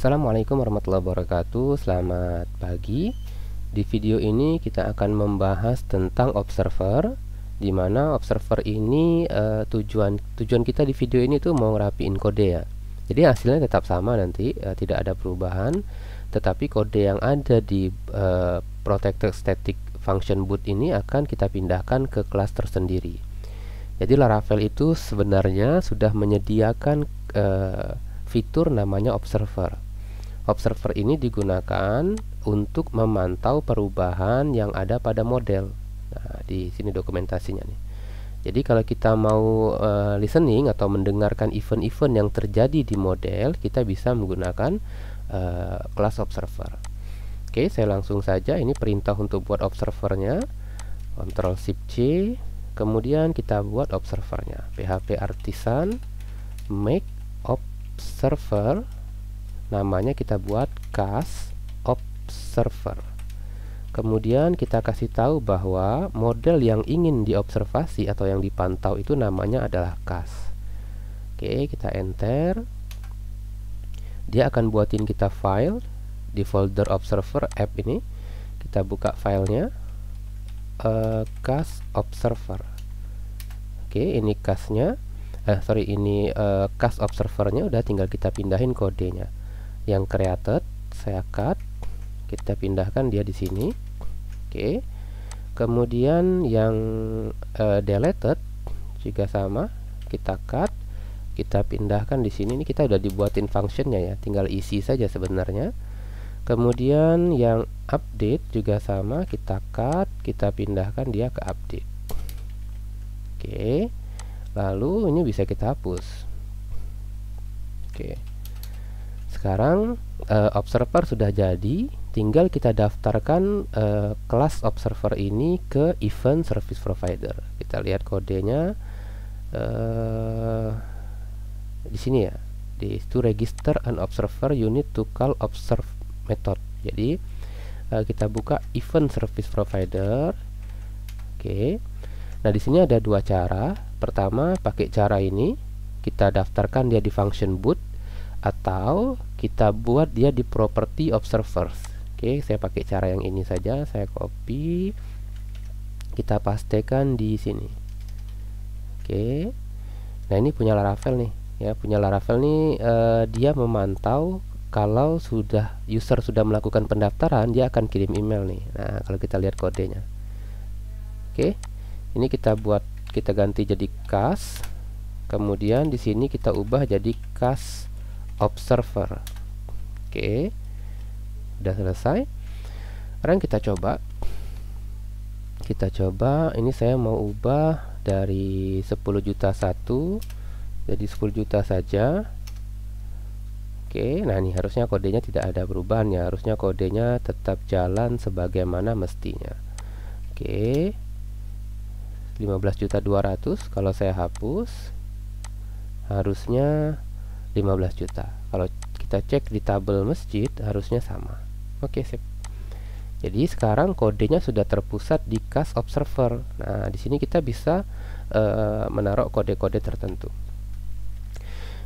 Assalamualaikum warahmatullahi wabarakatuh Selamat pagi Di video ini kita akan membahas tentang observer di mana observer ini uh, tujuan tujuan kita di video ini tuh mau ngerapiin kode ya jadi hasilnya tetap sama nanti uh, tidak ada perubahan tetapi kode yang ada di uh, protected static function boot ini akan kita pindahkan ke kelas tersendiri jadi Laravel itu sebenarnya sudah menyediakan uh, fitur namanya observer Observer ini digunakan untuk memantau perubahan yang ada pada model. Nah, di sini dokumentasinya nih. Jadi kalau kita mau uh, listening atau mendengarkan event-event yang terjadi di model, kita bisa menggunakan uh, kelas observer. Oke, saya langsung saja ini perintah untuk buat observernya. Ctrl Shift C, kemudian kita buat observernya. PHP artisan make observer namanya kita buat cast observer kemudian kita kasih tahu bahwa model yang ingin diobservasi atau yang dipantau itu namanya adalah cast oke kita enter dia akan buatin kita file di folder observer app ini kita buka filenya uh, eh, cast observer oke ini castnya eh sorry ini uh, eh, cast observernya udah tinggal kita pindahin kodenya yang created saya cut kita pindahkan dia di sini oke okay. kemudian yang uh, deleted juga sama kita cut kita pindahkan di sini ini kita udah dibuatin functionnya ya tinggal isi saja sebenarnya kemudian yang update juga sama kita cut kita pindahkan dia ke update oke okay. lalu ini bisa kita hapus oke okay sekarang uh, observer sudah jadi tinggal kita daftarkan uh, kelas observer ini ke event service provider kita lihat kodenya uh, di sini ya di situ register an observer you need to call observe method jadi uh, kita buka event service provider oke okay. nah di sini ada dua cara pertama pakai cara ini kita daftarkan dia di function boot atau kita buat dia di property observers oke saya pakai cara yang ini saja saya copy kita pastikan di sini oke nah ini punya Laravel nih ya punya Laravel nih uh, dia memantau kalau sudah user sudah melakukan pendaftaran dia akan kirim email nih nah kalau kita lihat kodenya oke ini kita buat kita ganti jadi kas kemudian di sini kita ubah jadi kas observer oke sudah selesai sekarang kita coba kita coba ini saya mau ubah dari 10 juta satu jadi 10 juta saja oke okay. nah ini harusnya kodenya tidak ada perubahan ya harusnya kodenya tetap jalan sebagaimana mestinya oke okay. 15 juta 200 kalau saya hapus harusnya 15 juta kalau kita cek di tabel masjid harusnya sama oke sip jadi sekarang kodenya sudah terpusat di cast observer nah di sini kita bisa uh, menaruh kode-kode tertentu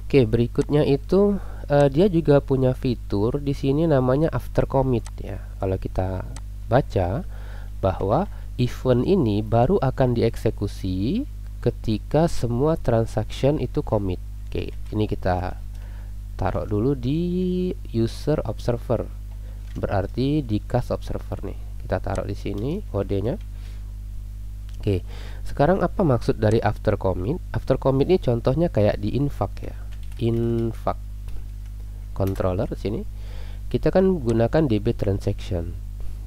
oke berikutnya itu uh, dia juga punya fitur di sini namanya after commit ya kalau kita baca bahwa event ini baru akan dieksekusi ketika semua transaction itu commit Oke, ini kita taruh dulu di user observer. Berarti di cast observer nih. Kita taruh di sini kodenya. Oke, sekarang apa maksud dari after commit? After commit ini contohnya kayak di infak ya. Infak controller sini. Kita kan gunakan db transaction.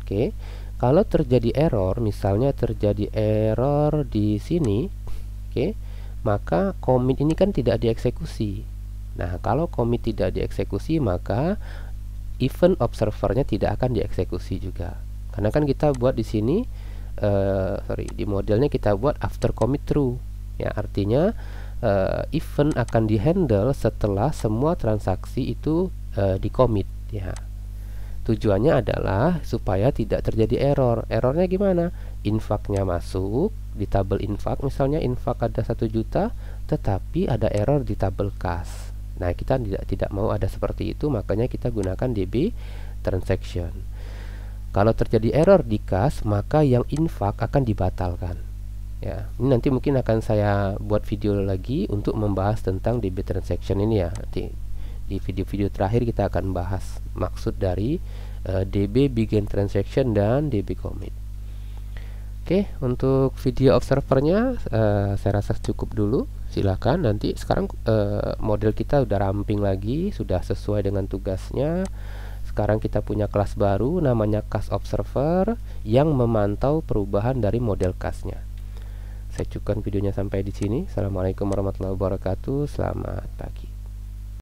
Oke. Kalau terjadi error, misalnya terjadi error di sini, oke maka commit ini kan tidak dieksekusi nah kalau commit tidak dieksekusi maka event observernya tidak akan dieksekusi juga karena kan kita buat di sini uh, sorry di modelnya kita buat after commit true ya artinya uh, event akan dihandle setelah semua transaksi itu uh, di commit ya Tujuannya adalah supaya tidak terjadi error. Errornya gimana? Infaknya masuk di tabel infak, misalnya infak ada satu juta, tetapi ada error di tabel kas. Nah, kita tidak tidak mau ada seperti itu, makanya kita gunakan DB transaction. Kalau terjadi error di kas, maka yang infak akan dibatalkan. Ya, ini nanti mungkin akan saya buat video lagi untuk membahas tentang DB transaction ini ya. Nanti di video-video terakhir kita akan bahas maksud dari uh, eh, DB begin transaction dan DB commit. Oke, okay, untuk video observernya uh, saya rasa cukup dulu. Silakan nanti sekarang uh, model kita udah ramping lagi, sudah sesuai dengan tugasnya. Sekarang kita punya kelas baru namanya Cas Observer yang memantau perubahan dari model kasnya. Saya cukupkan videonya sampai di sini. Assalamualaikum warahmatullahi wabarakatuh. Selamat pagi.